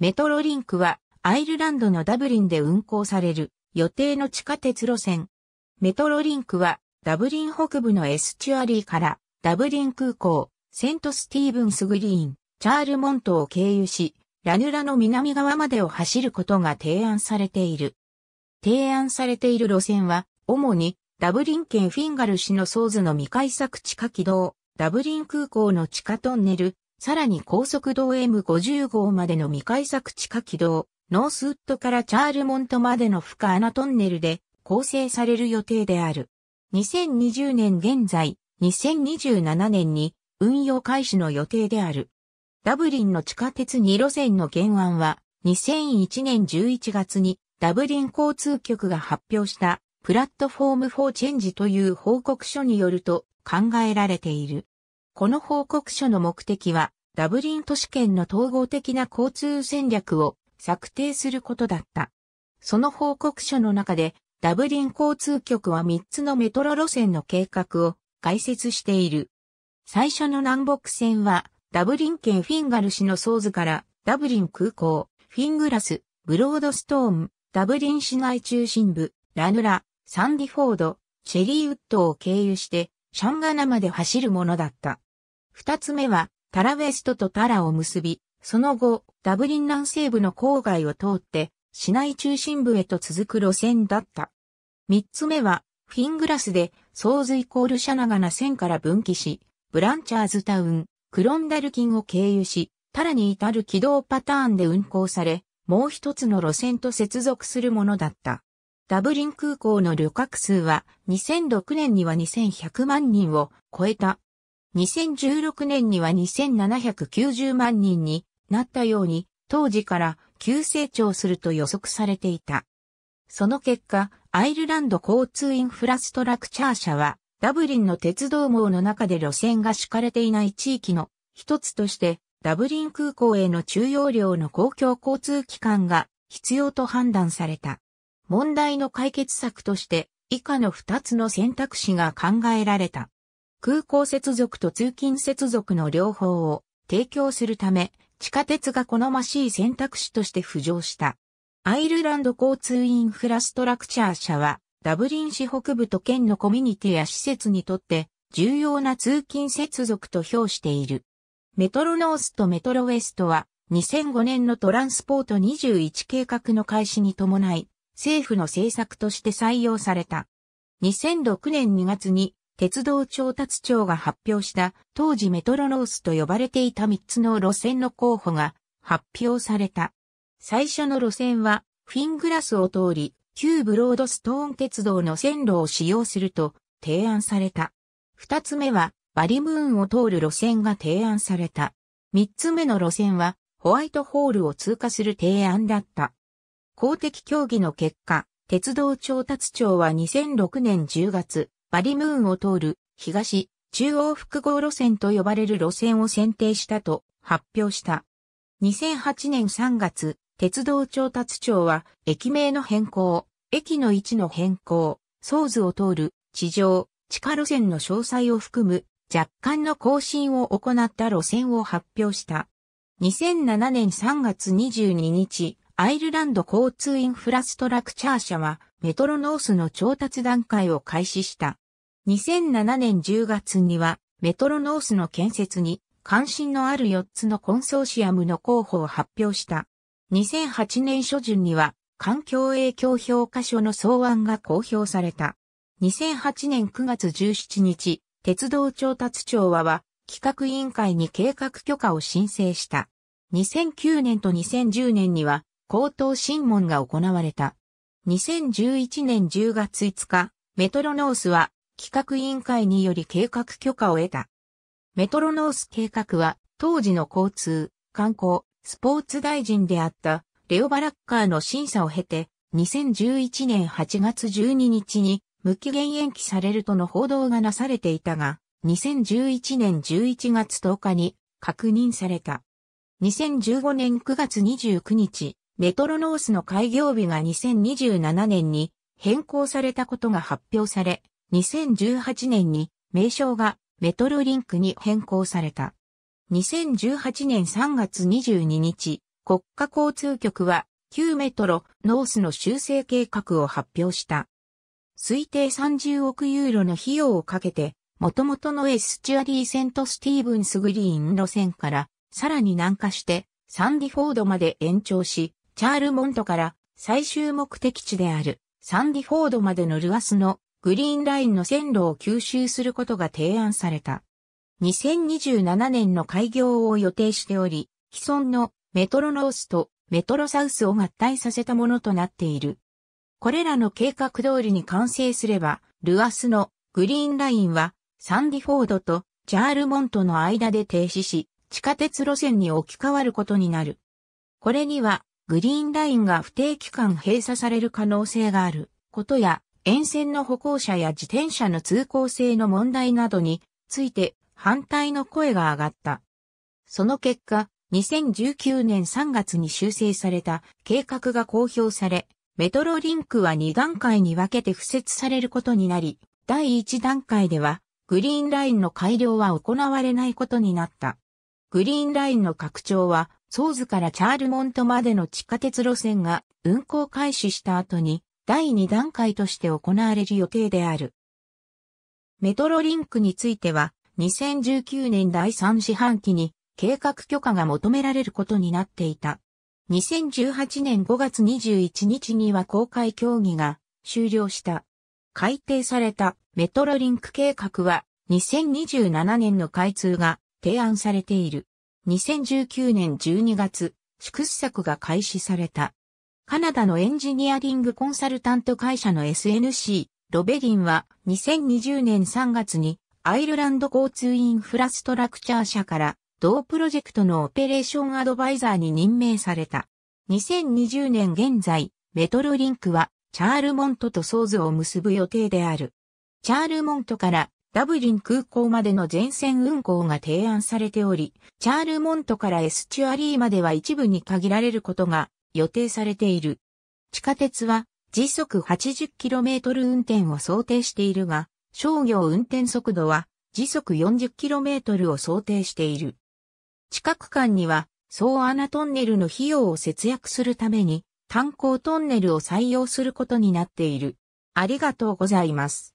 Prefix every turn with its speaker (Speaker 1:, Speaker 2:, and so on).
Speaker 1: メトロリンクはアイルランドのダブリンで運行される予定の地下鉄路線。メトロリンクはダブリン北部のエスチュアリーからダブリン空港、セントスティーブンスグリーン、チャールモントを経由し、ラヌラの南側までを走ることが提案されている。提案されている路線は、主にダブリン県フィンガル市のソーズの未開作地下軌道、ダブリン空港の地下トンネル、さらに高速道 M50 号までの未開作地下軌道、ノースウッドからチャールモントまでの深穴トンネルで構成される予定である。2020年現在、2027年に運用開始の予定である。ダブリンの地下鉄2路線の原案は、2001年11月にダブリン交通局が発表したプラットフォームフォーチェンジという報告書によると考えられている。この報告書の目的は、ダブリン都市圏の統合的な交通戦略を策定することだった。その報告書の中で、ダブリン交通局は3つのメトロ路線の計画を解説している。最初の南北線は、ダブリン県フィンガル市のソーズからダブリン空港、フィングラス、ブロードストーン、ダブリン市内中心部、ラヌラ、サンディフォード、チェリーウッドを経由して、シャンガナまで走るものだった。二つ目は、タラウェストとタラを結び、その後、ダブリン南西部の郊外を通って、市内中心部へと続く路線だった。三つ目は、フィングラスで、ソーズイコールシャナガナ線から分岐し、ブランチャーズタウン、クロンダルンを経由し、タラに至る軌道パターンで運行され、もう一つの路線と接続するものだった。ダブリン空港の旅客数は2006年には2100万人を超えた2016年には2790万人になったように、当時から急成長すると予測されていた。その結果、アイルランド交通インフラストラクチャー社は、ダブリンの鉄道網の中で路線が敷かれていない地域の一つとして、ダブリン空港への中容量の公共交通機関が必要と判断された。問題の解決策として、以下の2つの選択肢が考えられた。空港接続と通勤接続の両方を提供するため、地下鉄が好ましい選択肢として浮上した。アイルランド交通インフラストラクチャー社は、ダブリン市北部と県のコミュニティや施設にとって重要な通勤接続と評している。メトロノースとメトロウェストは2005年のトランスポート21計画の開始に伴い政府の政策として採用された。2006年2月に鉄道調達庁が発表した当時メトロノースと呼ばれていた3つの路線の候補が発表された。最初の路線はフィングラスを通り旧ブロードストーン鉄道の線路を使用すると提案された。二つ目はバリムーンを通る路線が提案された。三つ目の路線はホワイトホールを通過する提案だった。公的協議の結果、鉄道調達庁は2006年10月、バリムーンを通る東中央複合路線と呼ばれる路線を選定したと発表した。2008年3月、鉄道調達庁は駅名の変更、駅の位置の変更、ソーズを通る地上、地下路線の詳細を含む若干の更新を行った路線を発表した。2007年3月22日、アイルランド交通インフラストラクチャー社はメトロノースの調達段階を開始した。2007年10月にはメトロノースの建設に関心のある4つのコンソーシアムの候補を発表した。2008年初旬には環境影響評価書の草案が公表された。2008年9月17日、鉄道調達庁はは企画委員会に計画許可を申請した。2009年と2010年には口頭審問が行われた。2011年10月5日、メトロノースは企画委員会により計画許可を得た。メトロノース計画は、当時の交通、観光、スポーツ大臣であったレオ・バラッカーの審査を経て、2011年8月12日に無期限延期されるとの報道がなされていたが、2011年11月10日に確認された。2015年9月29日、メトロノースの開業日が2027年に変更されたことが発表され、2018年に名称がメトロリンクに変更された。2018年3月22日、国家交通局は旧メトロノースの修正計画を発表した。推定30億ユーロの費用をかけて、元々のエスチュアリーセントスティーブンスグリーン路線からさらに南下してサンディフォードまで延長し、チャールモントから最終目的地であるサンディフォードまでのルアスのグリーンラインの線路を吸収することが提案された。2027年の開業を予定しており、既存のメトロノースとメトロサウスを合体させたものとなっている。これらの計画通りに完成すれば、ルアスのグリーンラインはサンディフォードとジャールモントの間で停止し、地下鉄路線に置き換わることになる。これには、グリーンラインが不定期間閉鎖される可能性があることや、沿線の歩行者や自転車の通行性の問題などについて反対の声が上がった。その結果、2019年3月に修正された計画が公表され、メトロリンクは2段階に分けて付設されることになり、第1段階では、グリーンラインの改良は行われないことになった。グリーンラインの拡張は、ソーズからチャールモントまでの地下鉄路線が運行開始した後に第2段階として行われる予定である。メトロリンクについては、2019年第3四半期に計画許可が求められることになっていた。2018年5月21日には公開協議が終了した。改定されたメトロリンク計画は2027年の開通が提案されている。2019年12月、縮施策が開始された。カナダのエンジニアリングコンサルタント会社の SNC、ロベリンは2020年3月にアイルランド交通インフラストラクチャー社から同プロジェクトのオペレーションアドバイザーに任命された。2020年現在、メトロリンクはチャールモントとソーズを結ぶ予定である。チャールモントからダブリン空港までの全線運行が提案されており、チャールモントからエスチュアリーまでは一部に限られることが予定されている。地下鉄は時速 80km 運転を想定しているが、商業運転速度は時速 40km を想定している。地下区間には、総穴トンネルの費用を節約するために、炭鉱トンネルを採用することになっている。ありがとうございます。